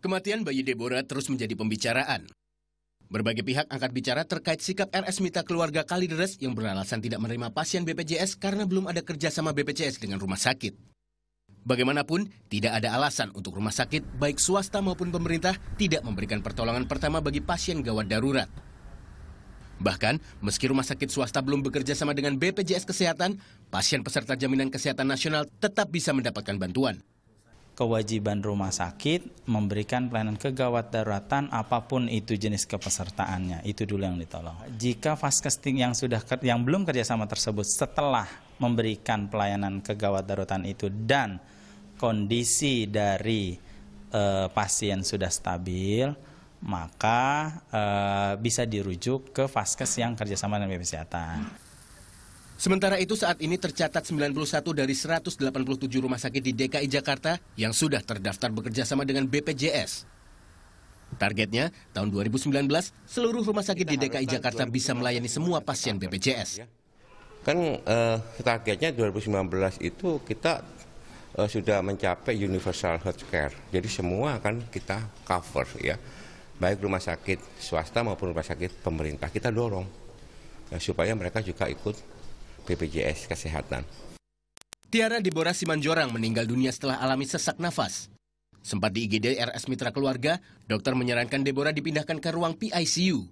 Kematian bayi Deborah terus menjadi pembicaraan. Berbagai pihak angkat bicara terkait sikap RS Mita keluarga Kalideres yang beralasan tidak menerima pasien BPJS karena belum ada kerjasama BPJS dengan rumah sakit. Bagaimanapun, tidak ada alasan untuk rumah sakit, baik swasta maupun pemerintah, tidak memberikan pertolongan pertama bagi pasien gawat darurat. Bahkan, meski rumah sakit swasta belum bekerja sama dengan BPJS Kesehatan, pasien peserta Jaminan Kesehatan Nasional tetap bisa mendapatkan bantuan kewajiban rumah sakit memberikan pelayanan kegawat daruratan apapun itu jenis kepesertaannya itu dulu yang ditolong jika faskesting yang sudah yang belum kerjasama tersebut setelah memberikan pelayanan kegawat daruratan itu dan kondisi dari uh, pasien sudah stabil maka uh, bisa dirujuk ke vaskes yang kerjasama dengan BPJS Kesehatan. Sementara itu saat ini tercatat 91 dari 187 rumah sakit di DKI Jakarta yang sudah terdaftar bekerjasama dengan BPJS. Targetnya, tahun 2019, seluruh rumah sakit di DKI Jakarta bisa melayani semua pasien BPJS. Ya. Kan eh, targetnya 2019 itu kita eh, sudah mencapai universal health care. Jadi semua akan kita cover ya. Baik rumah sakit swasta maupun rumah sakit pemerintah kita dorong ya, supaya mereka juga ikut BPJS Kesehatan. Tiara Deborah Simanjorang meninggal dunia setelah alami sesak nafas. Sempat di IGD RS Mitra Keluarga, dokter menyarankan Deborah dipindahkan ke ruang PICU.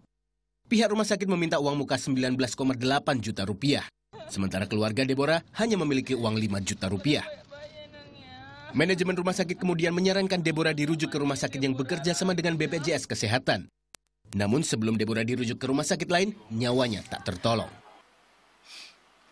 Pihak rumah sakit meminta uang muka 19,8 juta rupiah. Sementara keluarga Deborah hanya memiliki uang 5 juta rupiah. Manajemen rumah sakit kemudian menyarankan Deborah dirujuk ke rumah sakit yang bekerja sama dengan BPJS Kesehatan. Namun sebelum Deborah dirujuk ke rumah sakit lain, nyawanya tak tertolong